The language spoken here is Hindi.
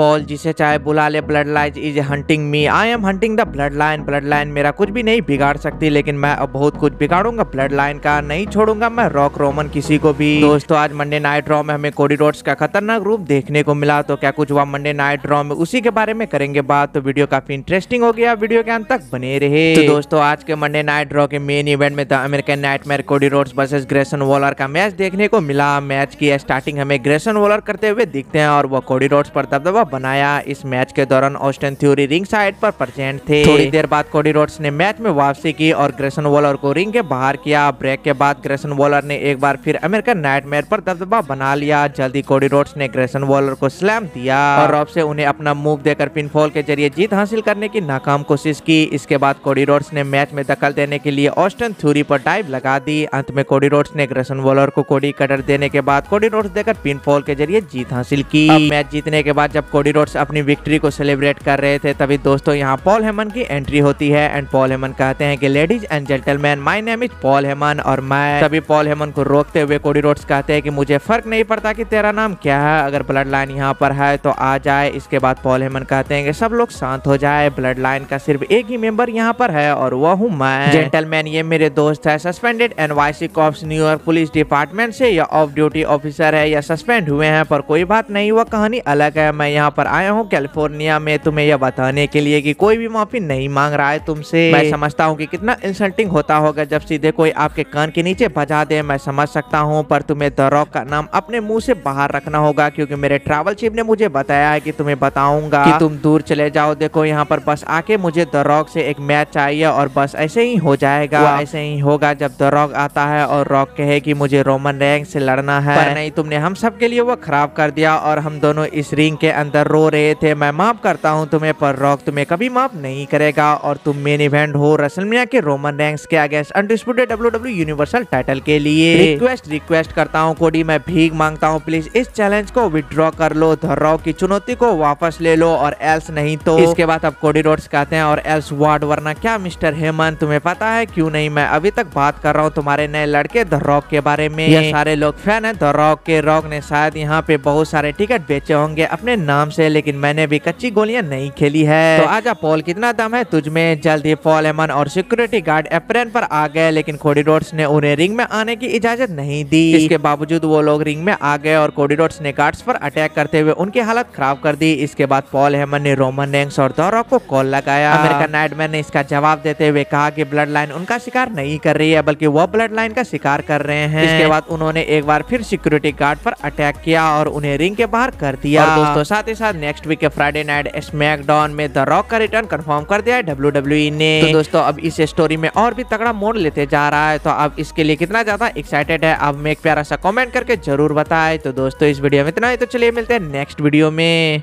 पॉल जिसे चाहे बुला ले bloodline is hunting me I am hunting the bloodline bloodline मेरा कुछ भी नहीं बिगाड़ सकती लेकिन मैं अब बहुत कुछ बिगाड़ूंगा ब्लड लाइन का नहीं छोड़ूंगा मैं रॉक रोमन किसी को भी दोस्तों आज मंडे नाइट ड्रॉ में हमें कोडी रोड्स का खतरनाक रूप देखने को मिला तो क्या कुछ हुआ मंडे नाइट ड्रॉ में उसी के बारे में करेंगे बात तो वीडियो काफी इंटरेस्टिंग हो गया वीडियो के अंत तक बने रहे तो दोस्तों आज के मंडे नाइट ड्रॉ के मेन इवेंट में American night nightmare Cody Rhodes versus Grayson Waller का मैच देखने को मिला मैच की स्टार्टिंग हमें ग्रेसन वॉलर करते हुए दिखते हैं और वो कोडी रोड्स पर दबदबा बनाया इस मैच के दौरान ऑस्टन थ्योरी रिंग साइड पर प्रेजेंट थे थोड़ी देर बाद कोडी रोड्स ने मैच में वापसी की और ग्रेसन वॉलर को रिंग के बाहर किया ब्रेक के बाद ग्रेसन वॉलर ने एक बार फिर अमेरिकन नाइटमेयर पर दबदबा बना लिया जल्दी कोडी रोड्स ने ग्रेसन वॉलर को स्लैम दिया और रॉब से उन्हें अपना मूव देकर पिनफॉल के जरिए जीत हासिल करने की नाकाम कोशिश की इसके बाद कोडी रोड्स ने मैच में दखल देने के लिए ऑस्टन थ्यूरी पर डाइव लगा दी अंत में कोडी रोड्स ने ग्रेसन वॉलर को कोडी कटर देने के बाद कोडी रोड्स देकर पिनफॉल के जरिए जीत हासिल की मैच जीतने के बाद जब को कोडी रोड्स अपनी विक्ट्री को सेलिब्रेट कर रहे थे तभी दोस्तों यहाँ पॉल हेमन की एंट्री होती है एंड पॉल हेमन कहते हैं कि ladies and gentleman my name is Paul Heyman और मैं तभी पॉल हेमन को रोकते हुए कोडी रोड्स कहते हैं कि मुझे फर्क नहीं पड़ता कि तेरा नाम क्या है अगर ब्लड लाइन यहाँ पर है तो आ जाए इसके बाद पॉल हेमन कहते हैं कि सब लोग शांत हो जाए ब्लड लाइन का सिर्फ एक ही मेंबर यहाँ पर है और वह हूँ मैं जेंटलमैन ये मेरे दोस्त है सस्पेंडेड सी कॉप्स न्यूयॉर्क पुलिस डिपार्टमेंट से या ऑफ ड्यूटी ऑफिसर है या सस्पेंड हुए हैं पर कोई बात नहीं वह कहानी अलग है मैं यहाँ पर आया हूँ कैलिफोर्निया में तुम्हें यह बताने के लिए कि कोई भी माफी नहीं मांग रहा है तुमसे मैं समझता हूँ कि कितना इंसल्टिंग होता होगा जब सीधे कोई आपके कान के नीचे बजा दे मैं समझ सकता हूँ पर तुम्हें द रॉक का नाम अपने मुँह से बाहर रखना होगा क्यूँकी मेरे ट्रेवल चीफ ने मुझे बताया है की तुम्हें बताऊंगा तुम दूर चले जाओ देखो यहाँ पर बस आके मुझे द रॉक से एक मैच चाहिए और बस ऐसे ही हो जाएगा ऐसे ही होगा जब द रॉक आता है और रॉक कहे की मुझे रोमन रैंक से लड़ना है नहीं तुमने हम सब के लिए वो खराब कर दिया और हम दोनों इस रिंग के अंदर अंदर रो रहे थे मैं माफ करता हूं तुम्हें पर रॉक तुम्हें कभी माफ नहीं करेगा और तुम मेन इवेंट हो रसलमिया के रोमन रैंक्स के against undisputed W W universal title के लिए रिक्वेस्ट रिक्वेस्ट करता हूँ कोडी मैं भीख मांगता हूँ प्लीज इस चैलेंज को विड्रॉ कर लो धर्राव की चुनौती को वापस ले लो और एल्स नहीं तो इसके बाद अब कोडी रोड्स कहते हैं और एल्स वार्ड वरना क्या मिस्टर हेमंत तुम्हें पता है क्यों नहीं मैं अभी तक बात कर रहा हूँ तुम्हारे नए लड़के द रॉक के बारे में ये सारे लोग फैन है द रॉक के रॉक ने शायद यहाँ पे बहुत सारे टिकट बेचे होंगे अपने नाम नाम से लेकिन मैंने भी कच्ची गोलियां नहीं खेली है तो आजा पॉल कितना दम है तुझ में जल्दी पॉल एमन और सिक्योरिटी गार्ड एप्रेन पर आ गए लेकिन कोडिडोर्स ने उन्हें रिंग में आने की इजाजत नहीं दी इसके बावजूद वो लोग रिंग में आ गए और कोडिडोर्स ने गार्ड्स पर अटैक करते हुए उनकी हालत खराब कर दी इसके बाद पॉल हेमन ने रोमन रेंग्स और दौरा को कॉल लगाया अमेरिकन नाइटमैन ने इसका जवाब देते हुए कहा कि ब्लड लाइन उनका शिकार नहीं कर रही है बल्कि वह ब्लड लाइन का शिकार कर रहे हैं इसके बाद उन्होंने एक बार फिर सिक्योरिटी गार्ड पर अटैक किया और उन्हें रिंग के बाहर कर दिया दोस्तों साथ ही साथ नेक्स्ट वीक के फ्राइडे नाइट स्मैकडाउन में द रॉक का रिटर्न कंफर्म कर दिया है डब्ल्यू e ने तो दोस्तों अब इस स्टोरी में और भी तगड़ा मोड़ लेते जा रहा है तो अब इसके लिए कितना ज्यादा एक्साइटेड है अब मैं एक प्यारा सा कॉमेंट करके जरूर बताए तो दोस्तों इस वीडियो में इतना ही तो चलिए मिलते हैं नेक्स्ट वीडियो में